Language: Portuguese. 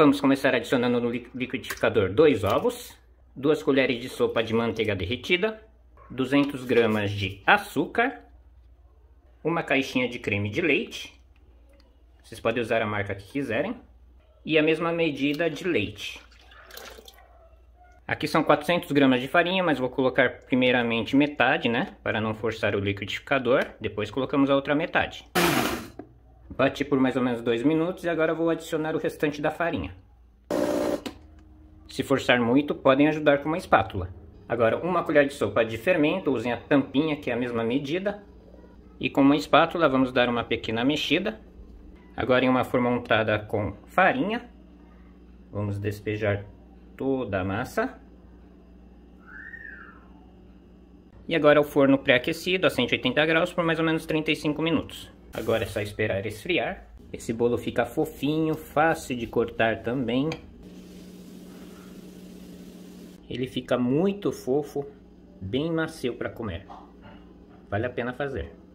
Vamos começar adicionando no liquidificador dois ovos, duas colheres de sopa de manteiga derretida, 200 gramas de açúcar, uma caixinha de creme de leite, vocês podem usar a marca que quiserem, e a mesma medida de leite. Aqui são 400 gramas de farinha, mas vou colocar primeiramente metade, né? Para não forçar o liquidificador, depois colocamos a outra metade. Bati por mais ou menos 2 minutos e agora vou adicionar o restante da farinha. Se forçar muito, podem ajudar com uma espátula. Agora, uma colher de sopa de fermento, usem a tampinha, que é a mesma medida. E com uma espátula, vamos dar uma pequena mexida. Agora, em uma forma untada com farinha, vamos despejar toda a massa. E agora o forno pré-aquecido a 180 graus por mais ou menos 35 minutos. Agora é só esperar esfriar. Esse bolo fica fofinho, fácil de cortar também. Ele fica muito fofo, bem macio para comer. Vale a pena fazer.